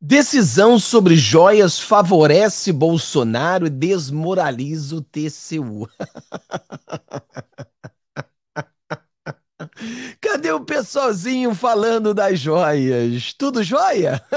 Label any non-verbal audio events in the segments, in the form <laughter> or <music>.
Decisão sobre joias favorece Bolsonaro e desmoraliza o TCU. <laughs> Cadê o pessoalzinho falando das joias? Tudo jóia? <laughs>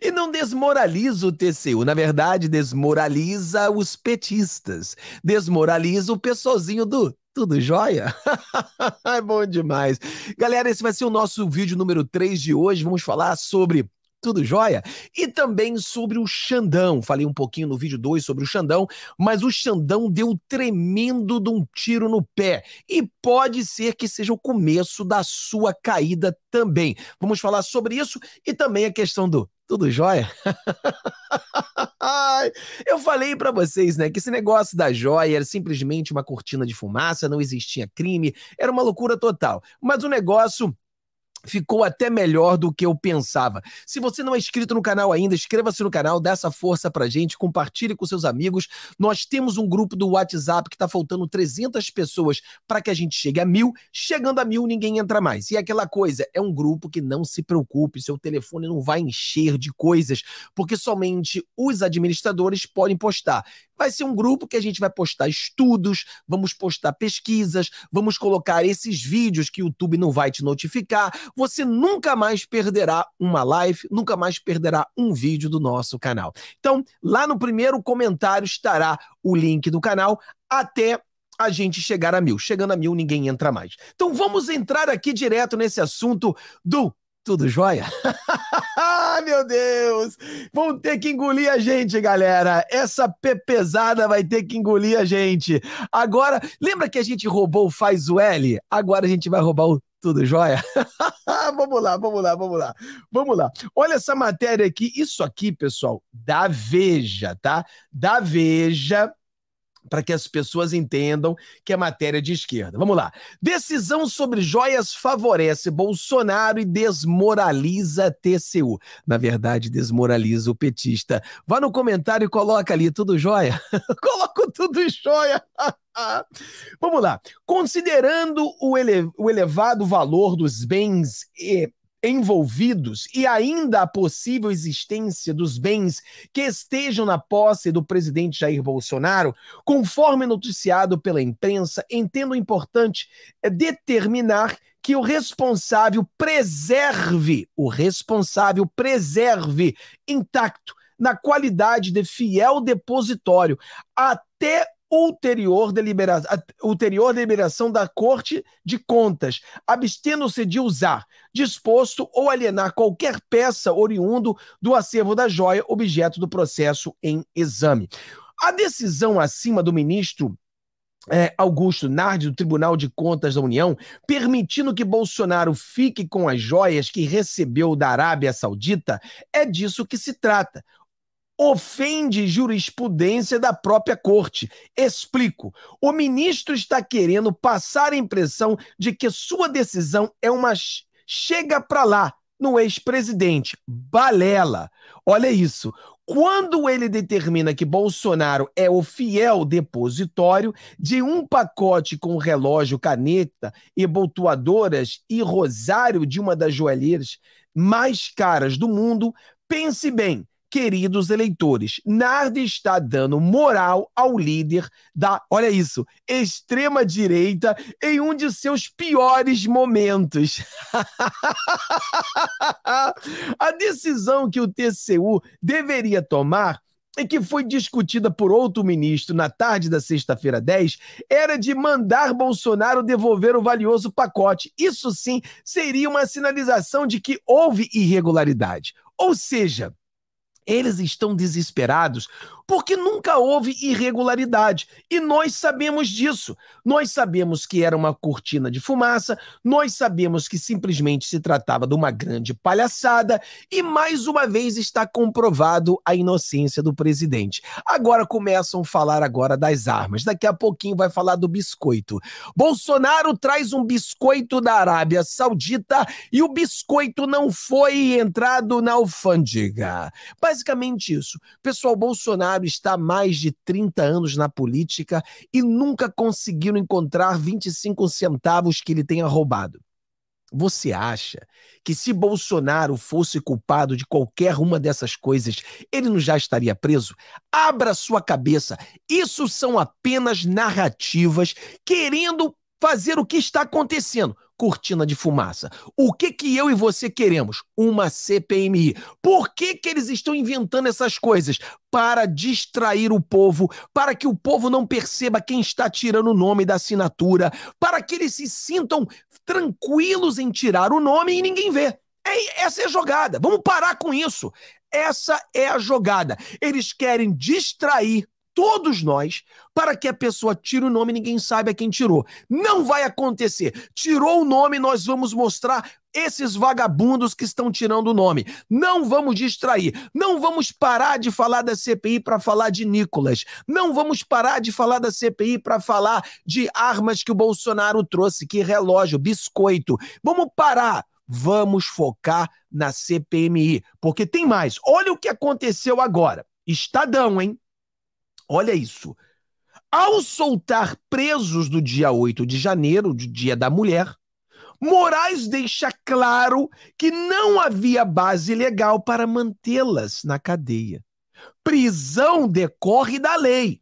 E não desmoraliza o TCU, na verdade, desmoraliza os petistas, desmoraliza o pessoalzinho do tudo jóia? <laughs> é bom demais. Galera, esse vai ser o nosso vídeo número 3 de hoje. Vamos falar sobre tudo jóia? E também sobre o Xandão. Falei um pouquinho no vídeo 2 sobre o Xandão, mas o Xandão deu tremendo de um tiro no pé. E pode ser que seja o começo da sua caída também. Vamos falar sobre isso e também a questão do tudo jóia? <laughs> Eu falei para vocês, né, que esse negócio da joia era simplesmente uma cortina de fumaça, não existia crime, era uma loucura total. Mas o negócio ficou até melhor do que eu pensava. Se você não é inscrito no canal ainda, inscreva-se no canal, dá essa força pra gente, compartilhe com seus amigos. Nós temos um grupo do WhatsApp que tá faltando 300 pessoas para que a gente chegue a mil. Chegando a mil, ninguém entra mais. E é aquela coisa, é um grupo que não se preocupe, seu telefone não vai encher de coisas, porque somente os administradores podem postar vai ser um grupo que a gente vai postar estudos, vamos postar pesquisas, vamos colocar esses vídeos que o YouTube não vai te notificar. Você nunca mais perderá uma live, nunca mais perderá um vídeo do nosso canal. Então, lá no primeiro comentário estará o link do canal até a gente chegar a mil. Chegando a mil, ninguém entra mais. Então, vamos entrar aqui direto nesse assunto do tudo jóia? <laughs> ah, meu Deus! Vão ter que engolir a gente, galera. Essa pepesada vai ter que engolir a gente. Agora, lembra que a gente roubou o Faz o L? Agora a gente vai roubar o Tudo Jóia? <laughs> vamos lá, vamos lá, vamos lá. Vamos lá. Olha essa matéria aqui. Isso aqui, pessoal, da Veja, tá? Da Veja para que as pessoas entendam que é matéria de esquerda. Vamos lá. Decisão sobre joias favorece Bolsonaro e desmoraliza TCU. Na verdade, desmoraliza o petista. Vá no comentário e coloca ali tudo jóia. <laughs> Coloco tudo jóia. <laughs> Vamos lá. Considerando o, ele, o elevado valor dos bens e envolvidos e ainda a possível existência dos bens que estejam na posse do presidente Jair Bolsonaro, conforme noticiado pela imprensa, entendo importante é, determinar que o responsável preserve, o responsável preserve intacto na qualidade de fiel depositório até ulterior, delibera ulterior deliberação da Corte de Contas, abstendo-se de usar, disposto ou alienar qualquer peça oriundo do acervo da joia objeto do processo em exame. A decisão acima do ministro é, Augusto Nardi, do Tribunal de Contas da União, permitindo que Bolsonaro fique com as joias que recebeu da Arábia Saudita, é disso que se trata ofende jurisprudência da própria corte. Explico. O ministro está querendo passar a impressão de que sua decisão é uma chega para lá no ex-presidente. Balela. Olha isso. Quando ele determina que Bolsonaro é o fiel depositório de um pacote com relógio, caneta, abotoadoras e rosário de uma das joalheiras mais caras do mundo, pense bem, queridos eleitores, Nardi está dando moral ao líder da, olha isso, extrema-direita em um de seus piores momentos. <laughs> A decisão que o TCU deveria tomar e que foi discutida por outro ministro na tarde da sexta-feira 10 era de mandar Bolsonaro devolver o valioso pacote. Isso sim seria uma sinalização de que houve irregularidade. Ou seja, eles estão desesperados porque nunca houve irregularidade. E nós sabemos disso. Nós sabemos que era uma cortina de fumaça, nós sabemos que simplesmente se tratava de uma grande palhaçada, e mais uma vez está comprovado a inocência do presidente. Agora começam a falar agora das armas. Daqui a pouquinho vai falar do biscoito. Bolsonaro traz um biscoito da Arábia Saudita e o biscoito não foi entrado na alfândega. Basicamente isso. Pessoal, Bolsonaro Bolsonaro está há mais de 30 anos na política e nunca conseguiram encontrar 25 centavos que ele tenha roubado. Você acha que se Bolsonaro fosse culpado de qualquer uma dessas coisas, ele não já estaria preso? Abra sua cabeça. Isso são apenas narrativas querendo fazer o que está acontecendo. Cortina de fumaça. O que que eu e você queremos? Uma CPMI. Por que que eles estão inventando essas coisas? Para distrair o povo, para que o povo não perceba quem está tirando o nome da assinatura, para que eles se sintam tranquilos em tirar o nome e ninguém vê. É, essa é a jogada. Vamos parar com isso. Essa é a jogada. Eles querem distrair todos nós para que a pessoa tire o nome e ninguém saiba quem tirou. Não vai acontecer. Tirou o nome, nós vamos mostrar esses vagabundos que estão tirando o nome. Não vamos distrair. Não vamos parar de falar da CPI para falar de Nicolas. Não vamos parar de falar da CPI para falar de armas que o Bolsonaro trouxe, que relógio, biscoito. Vamos parar. Vamos focar na CPMI, porque tem mais. Olha o que aconteceu agora. Estadão, hein? Olha isso. Ao soltar presos do dia 8 de janeiro, de Dia da Mulher, Moraes deixa claro que não havia base legal para mantê-las na cadeia. Prisão decorre da lei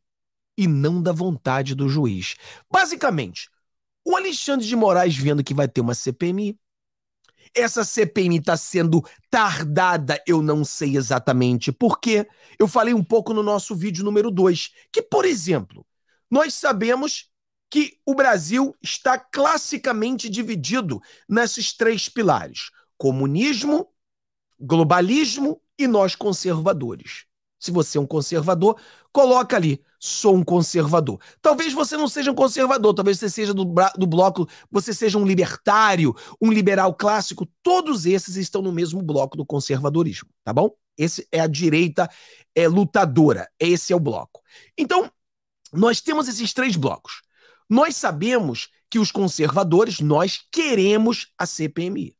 e não da vontade do juiz. Basicamente, o Alexandre de Moraes, vendo que vai ter uma CPMI, essa CPMI está sendo tardada, eu não sei exatamente por quê. Eu falei um pouco no nosso vídeo número 2, que, por exemplo, nós sabemos que o Brasil está classicamente dividido nesses três pilares: comunismo, globalismo e nós conservadores. Se você é um conservador, coloca ali sou um conservador. Talvez você não seja um conservador, talvez você seja do, do bloco, você seja um libertário, um liberal clássico. Todos esses estão no mesmo bloco do conservadorismo, tá bom? Esse é a direita é lutadora. Esse é o bloco. Então, nós temos esses três blocos. Nós sabemos que os conservadores, nós queremos a CPMI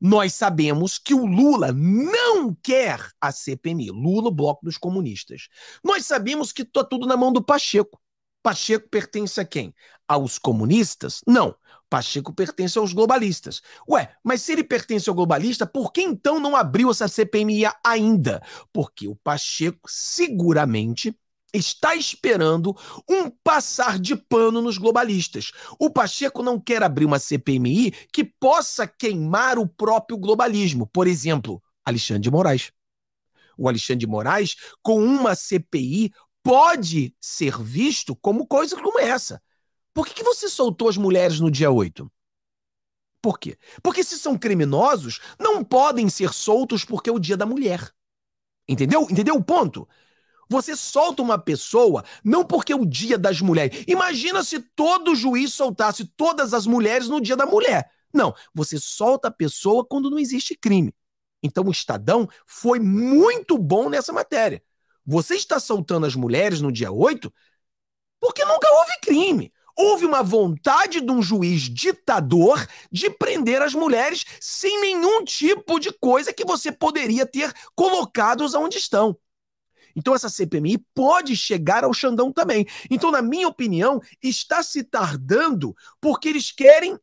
nós sabemos que o Lula não quer a CPMI, Lula, Bloco dos Comunistas. Nós sabemos que está tudo na mão do Pacheco. Pacheco pertence a quem? Aos comunistas? Não. Pacheco pertence aos globalistas. Ué, mas se ele pertence ao globalista, por que então não abriu essa CPMI ainda? Porque o Pacheco seguramente está esperando um passar de pano nos globalistas. O Pacheco não quer abrir uma CPMI que possa queimar o próprio globalismo. Por exemplo, Alexandre de Moraes. O Alexandre de Moraes, com uma CPI, pode ser visto como coisa como essa. Por que, você soltou as mulheres no dia 8? Por quê? Porque se são criminosos, não podem ser soltos porque é o dia da mulher. Entendeu? Entendeu o ponto? Você solta uma pessoa não porque é o dia das mulheres. Imagina se todo juiz soltasse todas as mulheres no dia da mulher. Não, você solta a pessoa quando não existe crime. Então o Estadão foi muito bom nessa matéria. Você está soltando as mulheres no dia 8 porque nunca houve crime. Houve uma vontade de um juiz ditador de prender as mulheres sem nenhum tipo de coisa que você poderia ter colocado onde estão. Então essa CPMI pode chegar ao Xandão também. Então, na minha opinião, está se tardando porque eles querem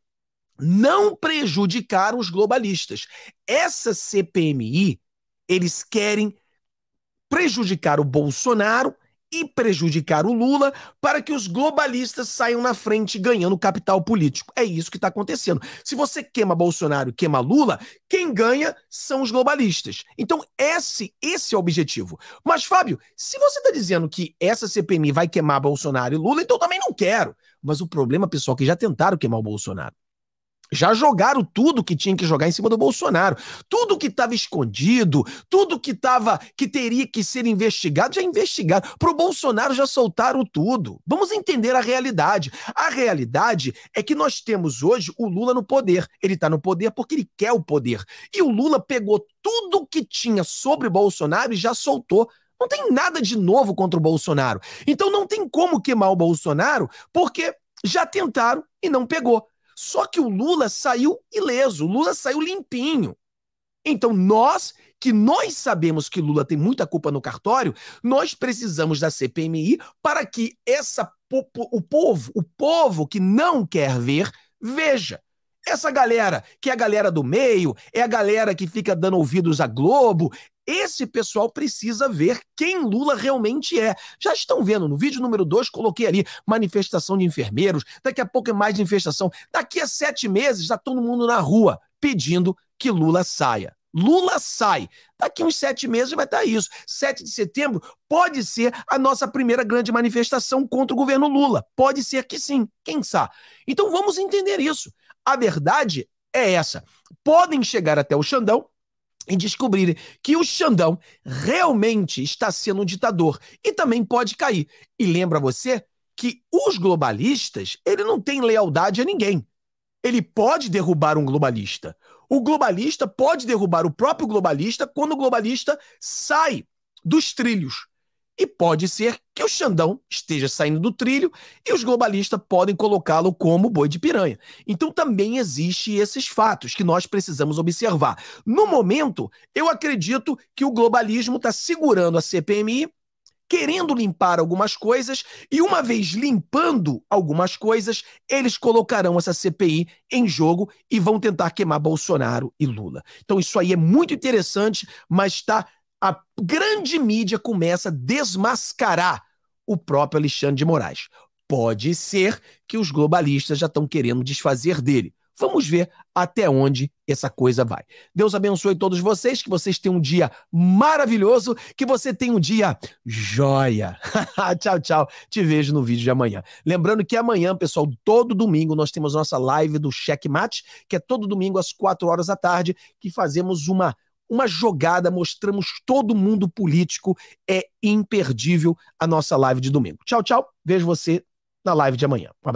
não prejudicar os globalistas. Essa CPMI, eles querem prejudicar o Bolsonaro e prejudicar o Lula para que os globalistas saiam na frente ganhando capital político. É isso que está acontecendo. Se você queima Bolsonaro, queima Lula, quem ganha são os globalistas. Então esse, esse é o objetivo. Mas Fábio, se você está dizendo que essa CPMI vai queimar Bolsonaro e Lula, então eu também não quero. Mas o problema, pessoal, é que já tentaram queimar o Bolsonaro já jogaram tudo que tinha que jogar em cima do Bolsonaro. Tudo que estava escondido, tudo que tava, que teria que ser investigado, já investigaram. Pro Bolsonaro já soltaram tudo. Vamos entender a realidade. A realidade é que nós temos hoje o Lula no poder. Ele está no poder porque ele quer o poder. E o Lula pegou tudo que tinha sobre Bolsonaro e já soltou. Não tem nada de novo contra o Bolsonaro. Então não tem como queimar o Bolsonaro, porque já tentaram e não pegou. Só que o Lula saiu ileso, o Lula saiu limpinho. Então, nós, que nós sabemos que Lula tem muita culpa no cartório, nós precisamos da CPMI para que essa o povo, o povo que não quer ver, veja. Essa galera, que é a galera do meio, é a galera que fica dando ouvidos à Globo, esse pessoal precisa ver quem Lula realmente é. Já estão vendo no vídeo número 2, coloquei ali manifestação de enfermeiros, daqui a pouco é mais manifestação. Daqui a sete meses está todo mundo na rua pedindo que Lula saia. Lula sai. Daqui uns sete meses vai estar tá isso. 7 de setembro pode ser a nossa primeira grande manifestação contra o governo Lula. Pode ser que sim, quem sabe. Então vamos entender isso. A verdade é essa. Podem chegar até o Xandão, e descobrirem que o Xandão realmente está sendo um ditador e também pode cair. E lembra você que os globalistas, ele não tem lealdade a ninguém. Ele pode derrubar um globalista. O globalista pode derrubar o próprio globalista quando o globalista sai dos trilhos. E pode ser que o Xandão esteja saindo do trilho e os globalistas podem colocá-lo como boi de piranha. Então também existem esses fatos que nós precisamos observar. No momento, eu acredito que o globalismo está segurando a CPMI, querendo limpar algumas coisas, e uma vez limpando algumas coisas, eles colocarão essa CPI em jogo e vão tentar queimar Bolsonaro e Lula. Então isso aí é muito interessante, mas está a grande mídia começa a desmascarar o próprio Alexandre de Moraes. Pode ser que os globalistas já estão querendo desfazer dele. Vamos ver até onde essa coisa vai. Deus abençoe todos vocês, que vocês tenham um dia maravilhoso, que você tenha um dia joia. <laughs> tchau, tchau. Te vejo no vídeo de amanhã. Lembrando que amanhã, pessoal, todo domingo nós temos nossa live do Checkmate, que é todo domingo às 4 horas da tarde, que fazemos uma uma jogada, mostramos todo mundo político. É imperdível a nossa live de domingo. Tchau, tchau. Vejo você na live de amanhã. Um abraço.